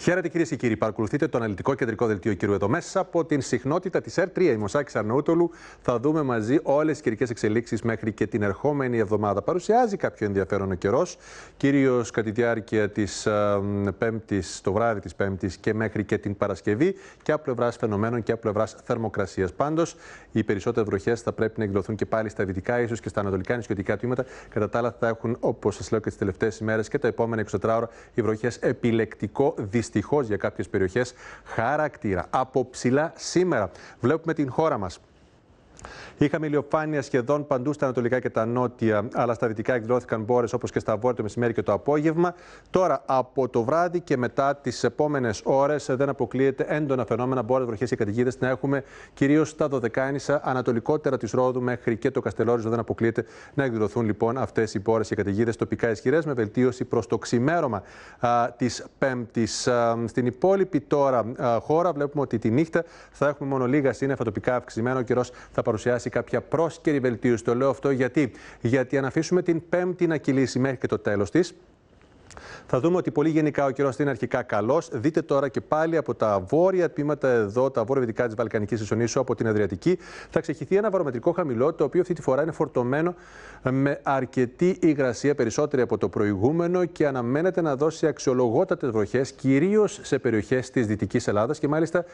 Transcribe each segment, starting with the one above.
Χαίρετε κυρίες και κύριοι. Παρακολουθείτε το αναλυτικό κεντρικό δελτίο κύριου εδώ. Μέσα από την συχνότητα της r 3 η Μωσάκη Αρνούτολου. θα δούμε μαζί όλες τις καιρικές εξελίξεις μέχρι και την ερχόμενη εβδομάδα. Παρουσιάζει κάποιο ενδιαφέρον ο καιρός, κυρίως κατά τη διάρκεια της ε, Πέμπτης, το βράδυ της Πέμπτης και μέχρι και την Παρασκευή, και από πλευράς φαινομένων και από πλευράς θερμοκρασίας. Πάντως, οι περισσότερες βροχές θα πρέπει να εκδοθούν και πάλι στα δυτικά, ίσως και στα ανατολικά νησιωτικά τμήματα. Κατά τα άλλα, θα έχουν, όπως σας λέω και τις τελευταίες ημέρες και τα επόμενα 24 ώρα, οι βροχές επιλεκτικό δυστυχώ δυστυχώς για κάποιες περιοχές χαρακτήρα. Από ψηλά σήμερα βλέπουμε την χώρα μας Είχαμε ηλιοφάνεια σχεδόν παντού στα ανατολικά και τα νότια, αλλά στα δυτικά εκδηλώθηκαν μπόρες όπως και στα βόρεια το μεσημέρι και το απόγευμα. Τώρα, από το βράδυ και μετά τις επόμενες ώρες, δεν αποκλείεται έντονα φαινόμενα μπόρες, βροχές και καταιγίδες να έχουμε κυρίως στα Δωδεκάνησα, ανατολικότερα της Ρόδου μέχρι και το Καστελόριζο. Δεν αποκλείεται να εκδηλωθούν λοιπόν αυτές οι μπόρες και καταιγίδες τοπικά ισχυρές, με βελτίωση προς το ξημέρωμα της Πέμπτης. Στην υπόλοιπη τώρα α, χώρα, βλέπουμε ότι τη νύχτα θα έχουμε μόνο λίγα σύννεφα τοπικά αυξημένο καιρός θα παρουσιάσει κάποια πρόσκαιρη βελτίωση. Το λέω αυτό γιατί, γιατί αν αφήσουμε την Πέμπτη να κυλήσει μέχρι και το τέλος της, θα δούμε ότι πολύ γενικά ο καιρός είναι αρχικά καλός. Δείτε τώρα και πάλι από τα βόρεια τμήματα εδώ, τα βόρεια-δυτικά της Βαλκανικής Ισονήσου, από την Αδριατική, θα ξεχυθεί ένα βαρομετρικό χαμηλό, το οποίο αυτή τη φορά είναι φορτωμένο με αρκετή υγρασία, περισσότερη από το προηγούμενο και αναμένεται να δώσει αξιολογότατες βροχές, κυρίως σε περιοχές της Δυτικής Ελλάδας και μάλιστα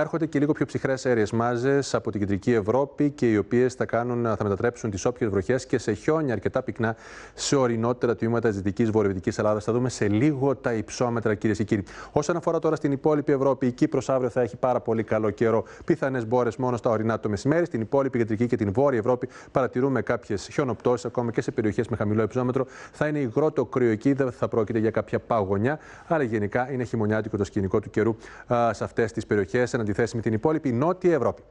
Έρχονται και λίγο πιο ψυχρές αέριες μάζες από την κεντρική Ευρώπη και οι οποίες θα, κάνουν, θα μετατρέψουν τις όποιες βροχές και σε χιόνια αρκετά πυκνά σε ορεινότερα τμήματα της δυτικής βορειοδυτικής Ελλάδας. Θα δούμε σε λίγο τα υψόμετρα, κυρίες και κύριοι. Όσον αφορά τώρα στην υπόλοιπη Ευρώπη, η Κύπρος αύριο θα έχει πάρα πολύ καλό καιρό. Πιθανές μπόρες μόνο στα ορεινά το μεσημέρι. Στην υπόλοιπη κεντρική και την βόρεια Ευρώπη παρατηρούμε κάποιες χιονοπτώσεις ακόμα και σε περιοχές με χαμηλό υψόμετρο. Θα είναι υγρό το κρύο εκεί, δεν θα πρόκειται για κάποια παγωνιά. αλλά γενικά είναι χειμωνιάτικο το σκηνικό του καιρού σε αυτές τις περιοχές αντιθέσει με την υπόλοιπη Νότια Ευρώπη.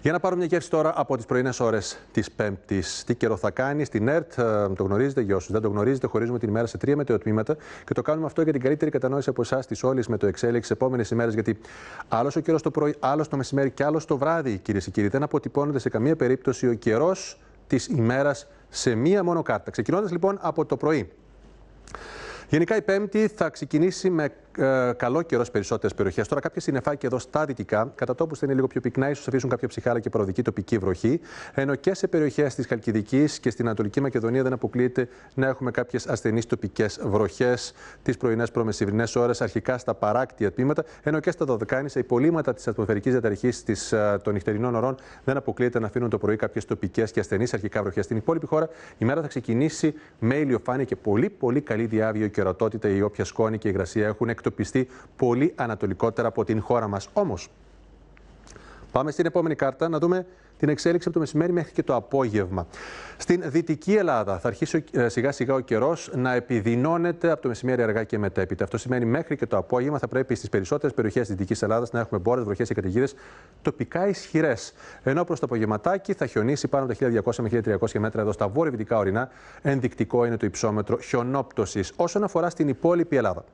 Για να πάρουμε μια γεύση τώρα από τις πρωινές ώρες της Πέμπτης. Τι καιρό θα κάνει στην ΕΡΤ, ε, το γνωρίζετε για όσους δεν το γνωρίζετε, χωρίζουμε την ημέρα σε τρία μετεοτμήματα και το κάνουμε αυτό για την καλύτερη κατανόηση από εσάς της όλης με το εξέλιξη επόμενες ημέρες. Γιατί άλλος ο καιρός το πρωί, άλλος το μεσημέρι και άλλος το βράδυ, κυρίες και κύριοι, δεν αποτυπώνεται σε καμία περίπτωση ο καιρός της ημέρας σε μία μόνο κάρτα. Ξεκινώντας λοιπόν από το πρωί. Γενικά η Πέμπτη θα ξεκινήσει με ε, καλό καιρό σε περισσότερες περιοχές. Τώρα κάποια συννεφάκια εδώ στα δυτικά, κατά τόπους θα είναι λίγο πιο πυκνά, ίσως αφήσουν κάποια ψυχάλα και προοδική τοπική βροχή. Ενώ και σε περιοχές της Χαλκιδική και στην Ανατολική Μακεδονία δεν αποκλείεται να έχουμε κάποιες ασθενείς τοπικές βροχές τις πρωινές προμεσηβρινέ ώρες, αρχικά στα παράκτια τμήματα, ενώ και στα δωδεκάνησα υπολείμματα της ατμοσφαιρικής διαταρχής ε, των νυχτερινών ωρών δεν αποκλείεται να αφήνουν το πρωί κάποιες τοπικές και ασθενείς αρχικά βροχές. Στην υπόλοιπη χώρα η μέρα θα ξεκινήσει με ηλιοφάνεια και πολύ πολύ καλή διάβιο Η όποια σκόνη και υγρασία έχουν εκτοπιστεί πολύ ανατολικότερα από την χώρα μας. Όμως, πάμε στην επόμενη κάρτα να δούμε την εξέλιξη από το μεσημέρι μέχρι και το απόγευμα. Στην δυτική Ελλάδα θα αρχίσει ε, σιγά σιγά ο καιρός να επιδεινώνεται από το μεσημέρι αργά και μετέπειτα. Αυτό σημαίνει μέχρι και το απόγευμα θα πρέπει στις περισσότερες περιοχές της δυτικής Ελλάδας να έχουμε μπόρες, βροχές και καταιγίδες τοπικά ισχυρές. Ενώ προς το απογευματάκι θα χιονίσει πάνω από τα 1200 με 1300 μέτρα εδώ στα βόρειο-δυτικά ορεινά. Ενδεικτικό είναι το υψόμετρο χιονόπτωσης. Όσον αφορά στην υπόλοιπη Ελλάδα.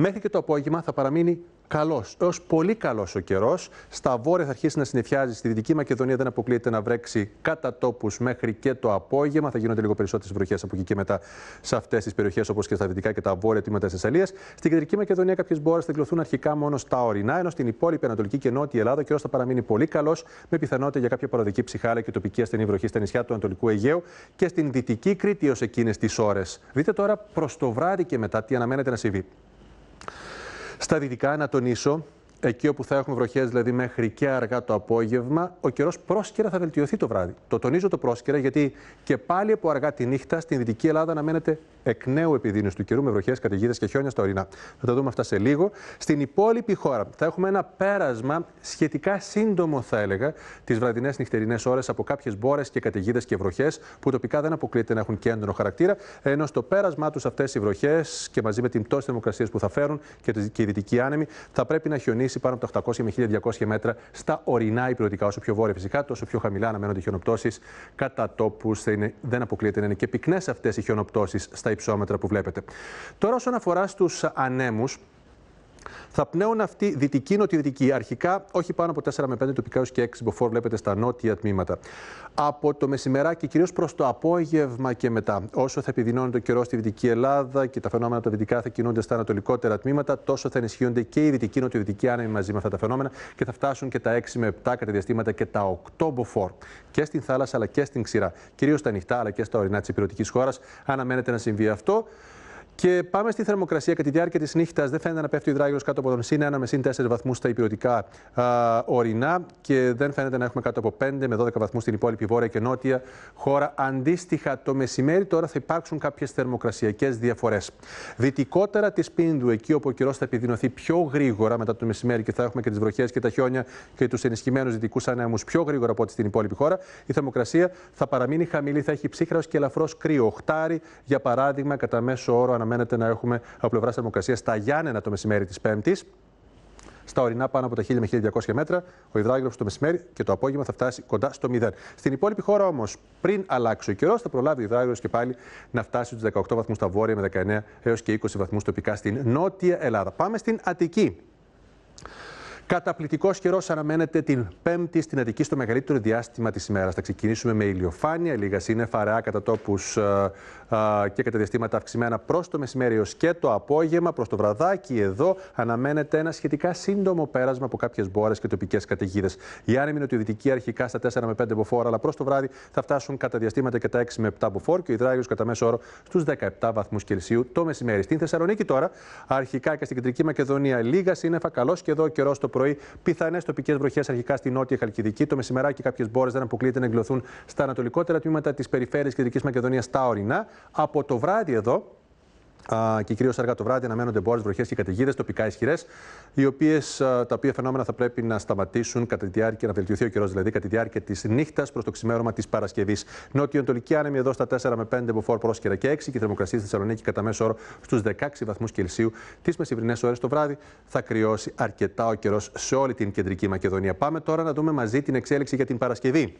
Μέχρι και το απόγευμα θα παραμείνει καλός έως πολύ καλός ο καιρός. Στα βόρεια θα αρχίσει να συνεφιάζει. Στη Δυτική Μακεδονία δεν αποκλείεται να βρέξει κατά τόπου μέχρι και το απόγευμα. Θα γίνονται λίγο περισσότερες βροχές από εκεί και μετά σε αυτές τις περιοχές, όπως και στα δυτικά και τα βόρεια τμήματα της Θεσσαλίας. Στην Κεντρική Μακεδονία κάποιες μπόρες θα εκλωθούν αρχικά μόνο στα ορεινά, ενώ στην υπόλοιπη Ανατολική και Νότια Ελλάδα ο καιρός θα παραμείνει πολύ καλός, με πιθανότητα για κάποια παροδική ψυχάλα και τοπική ασθενή βροχή στα νησιά του Ανατολικού Αιγαίου και στην Δυτική Κρήτη ω εκείνες τις ώρες. Δείτε τώρα προς το βράδυ και μετά τι αναμένεται να συμβεί. Στα δυτικά, να τονίσω, εκεί όπου θα έχουμε βροχές, δηλαδή μέχρι και αργά το απόγευμα, ο καιρός πρόσκαιρα θα βελτιωθεί το βράδυ. Το τονίζω το πρόσκαιρα, γιατί και πάλι από αργά τη νύχτα στην δυτική Ελλάδα αναμένεται εκ νέου επιδείνωση του καιρού με βροχές, καταιγίδες και χιόνια στα ορεινά. Θα τα δούμε αυτά σε λίγο. Στην υπόλοιπη χώρα θα έχουμε ένα πέρασμα σχετικά σύντομο, θα έλεγα, τις βραδινές νυχτερινές ώρες από κάποιες μπόρες και καταιγίδες και βροχές, που τοπικά δεν αποκλείεται να έχουν κέντρο χαρακτήρα, ενώ στο πέρασμά τους αυτές οι βροχές και μαζί με την πτώση θερμοκρασίας που θα φέρουν και, και η δυτική άνεμη θα πρέπει να χιονίσει πάνω από τα 800 με 1200 μέτρα στα ορεινά υπηρετικά. Όσο πιο βόρεια φυσικά, τόσο πιο χαμηλά αναμένονται οι χιονοπτώσεις. Κατά τόπους δεν αποκλείεται να είναι και πυκνές αυτές οι χιονοπτώσεις στα υψόμετρα που βλέπετε. Τώρα, όσον αφορά στους ανέμους, θα πνέουν αυτοί δυτική νοτιοδυτικοί αρχικά όχι πάνω από 4 με 5 τοπικά ω και 6 μποφόρ, βλέπετε στα νότια τμήματα. Από το μεσημεράκι, κυρίως προς το απόγευμα και μετά, όσο θα επιδεινώνει το καιρός στη Δυτική Ελλάδα και τα φαινόμενα τα δυτικά θα κινούνται στα ανατολικότερα τμήματα, τόσο θα ενισχύονται και οι δυτικοί νοτιοδυτικοί άνεμοι μαζί με αυτά τα φαινόμενα και θα φτάσουν και τα 6 με 7 κατά διαστήματα και τα 8 μποφόρ. Και στην θάλασσα αλλά και στην ξηρά. Κυρίως στα νυχτά αλλά και στα ορεινά της υπηρετική χώρας αναμένεται να συμβεί αυτό. Και πάμε στη θερμοκρασία. Κατά τη διάρκεια της νύχτας δεν φαίνεται να πέφτει ο υδράγυρο κάτω από τον συν 1 με συν 4 βαθμούς στα υπηρετικά α, ορεινά και δεν φαίνεται να έχουμε κάτω από 5 με 12 βαθμούς στην υπόλοιπη βόρεια και νότια χώρα. Αντίστοιχα, το μεσημέρι τώρα θα υπάρξουν κάποιες θερμοκρασιακές διαφορές. Δυτικότερα της Πίνδου, εκεί όπου ο καιρός θα επιδεινωθεί πιο γρήγορα μετά το μεσημέρι και θα έχουμε και τις βροχές και τα χιόνια και τους ενισχυμένους δυτικούς ανέμου πιο γρήγορα από ό,τι στην υπόλοιπη χώρα, η θερμοκρασία θα παραμείνει χαμηλή, θα έχει ω και ελαφρώς κρύο. Οχτάρι, για παράδειγμα, κατά μέσο όρο αναμένεται να έχουμε από πλευράς θερμοκρασίας στα Γιάννενα το μεσημέρι της Πέμπτης. Στα ορεινά πάνω από τα 1000 με 1200 μέτρα, ο υδράγυρο το μεσημέρι και το απόγευμα θα φτάσει κοντά στο 0. Στην υπόλοιπη χώρα όμως, πριν αλλάξει ο καιρός, θα προλάβει ο υδράγυρο και πάλι να φτάσει στους 18 βαθμούς στα βόρεια με 19 έως και 20 βαθμούς τοπικά στην νότια Ελλάδα. Πάμε στην Αττική. Καταπληκτικός καιρός αναμένεται την Πέμπτη στην Αττική στο μεγαλύτερο διάστημα της ημέρας. Θα ξεκινήσουμε με ηλιοφάνεια, λίγα σύννεφα, αραιά κατά τόπου ε, ε, και κατά διαστήματα αυξημένα προς το μεσημέρι ω και το απόγευμα, προς το βραδάκι. Εδώ αναμένεται ένα σχετικά σύντομο πέρασμα από κάποιες μπόρες και τοπικές καταιγίδες. Η άνεμη Δυτική αρχικά στα 4 με 5 μποφόρ, αλλά προς το βράδυ θα φτάσουν κατά διαστήματα και τα 6 με 7 μποφόρ και ο υδράγιο κατά μέσο όρο στους 17 βαθμούς Κελσίου το μεσημέρι. Στην Θεσσαλονίκη τώρα, αρχικά και στην κεντρική Μακεδονία λίγα σύννεφα, καλός και εδώ καιρός πρωί. Πιθανές τοπικές βροχές αρχικά στη νότια Χαλκιδική. Το μεσημεράκι κάποιες μπόρες δεν αποκλείεται να εγκλωθούν στα ανατολικότερα τμήματα της περιφέρειας Κεντρικής Μακεδονίας τα ορεινά. Από το βράδυ εδώ και κυρίως αργά το βράδυ αναμένονται μπόρες, βροχές και καταιγίδες τοπικά ισχυρές, τα οποία φαινόμενα θα πρέπει να σταματήσουν κατά τη διάρκεια, να βελτιωθεί ο καιρός δηλαδή, κατά τη διάρκεια της νύχτας προς το ξημέρωμα της Παρασκευής. Νότιο-Ανατολική άνεμη εδώ στα 4 με 5 φόρ πρόσκαιρα και 6 και η θερμοκρασία στη Θεσσαλονίκη κατά μέσο όρο στους 16 βαθμούς Κελσίου. Τις μεσημβρινές ώρες το βράδυ θα κρυώσει αρκετά ο καιρός σε όλη την κεντρική Μακεδονία. Πάμε τώρα να δούμε μαζί την εξέλιξη για την Παρασκευή.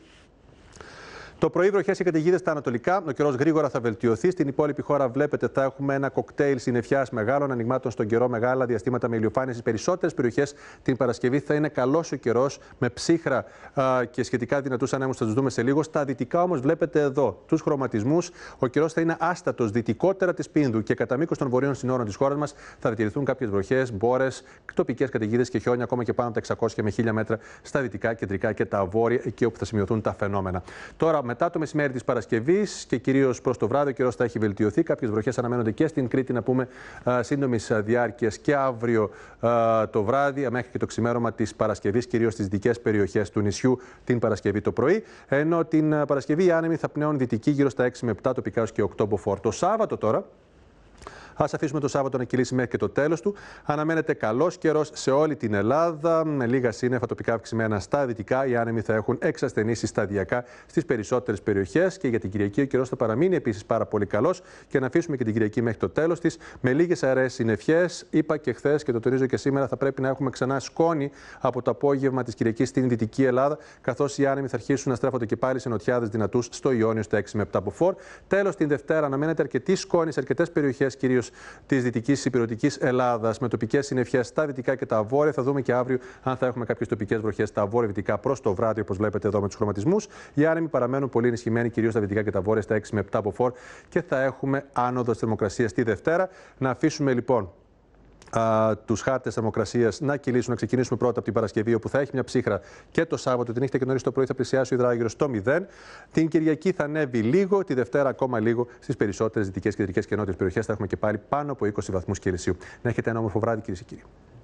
Το πρωί βροχές και καταιγίδες στα ανατολικά. Ο καιρός γρήγορα θα βελτιωθεί. Στην υπόλοιπη χώρα, βλέπετε, θα έχουμε ένα κοκτέιλ συννεφιάς μεγάλων ανοιγμάτων στον καιρό, μεγάλα διαστήματα με ηλιοφάνεια. Στις περισσότερες περιοχές την Παρασκευή θα είναι καλός ο καιρός, με ψύχρα α, και σχετικά δυνατούς ανέμους. Θα τους δούμε σε λίγο. Στα δυτικά όμως, βλέπετε εδώ τους χρωματισμούς. Ο καιρός θα είναι άστατος δυτικότερα της Πίνδου και κατά μήκος των βορείων συνόρων της χώρας μας θα διατηρηθούν κάποιες βροχές, μπόρες, τοπικές καταιγίδες και χιόνια ακόμα και πάνω από τα 600 με 1000 μέτρα στα δυτικά, κεντρικά και τα βόρεια, εκεί όπου θα σημειωθούν τα φαινόμενα. Τώρα μετά το μεσημέρι της Παρασκευής και κυρίως προς το βράδυ, ο καιρός θα έχει βελτιωθεί. Κάποιες βροχές αναμένονται και στην Κρήτη, να πούμε, σύντομη διάρκειας και αύριο το βράδυ, μέχρι και το ξημέρωμα της Παρασκευής, κυρίως στις δικές περιοχές του νησιού την Παρασκευή το πρωί. Ενώ την Παρασκευή οι άνεμοι θα πνέουν δυτική γύρω στα 6 με 7 τοπικά και 8 μποφόρ. Το Σάββατο τώρα, Ας αφήσουμε το Σάββατο να κυλήσει μέχρι και το τέλος του. Αναμένεται καλός καιρός σε όλη την Ελλάδα, με λίγα σύννεφα τοπικά αυξημένα στα δυτικά. Οι άνεμοι θα έχουν εξασθενήσει σταδιακά στις περισσότερες περιοχές και για την Κυριακή ο καιρός θα παραμείνει επίσης πάρα πολύ καλός και να αφήσουμε και την Κυριακή μέχρι το τέλος της με λίγες αραιές συννεφιέ. Είπα και χθες και το τονίζω και σήμερα θα πρέπει να έχουμε ξανά σκόνη από το απόγευμα της Κυριακής στην δυτική Ελλάδα, καθώς οι άνεμοι θα αρχίσουν να στρέφονται και πάλι σε νοτιάδες δυνατούς στο Ιόνιο στα 6 με 7 από 4. Τέλος την Δευτέρα αναμένεται αρκετή σκόνη σε αρκετές περιοχές, κυρίως της Δυτικής Υπηρετικής Ελλάδας. Με τοπικές συννεφιές στα δυτικά και τα βόρεια. Θα δούμε και αύριο αν θα έχουμε κάποιες τοπικές βροχές στα βόρεια-δυτικά προς το βράδυ, όπως βλέπετε εδώ με τους χρωματισμούς. Οι άνεμοι παραμένουν πολύ ενισχυμένοι, κυρίως στα δυτικά και τα βόρεια, στα 6 με 7 από 4 και θα έχουμε άνοδο θερμοκρασίας τη Δευτέρα. Να αφήσουμε λοιπόν τους χάρτες θερμοκρασίας να κυλήσουν. Να ξεκινήσουμε πρώτα από την Παρασκευή, όπου θα έχει μια ψύχρα και το Σάββατο, την νύχτα και νωρίς το πρωί θα πλησιάσει ο υδράγυρος στο 0. Την Κυριακή θα ανέβει λίγο, τη Δευτέρα ακόμα λίγο. Στις περισσότερες δυτικές, κεντρικές και νότιες περιοχές θα έχουμε και πάλι πάνω από 20 βαθμούς Κελσίου. Να έχετε ένα όμορφο βράδυ, κυρίε και κύριοι.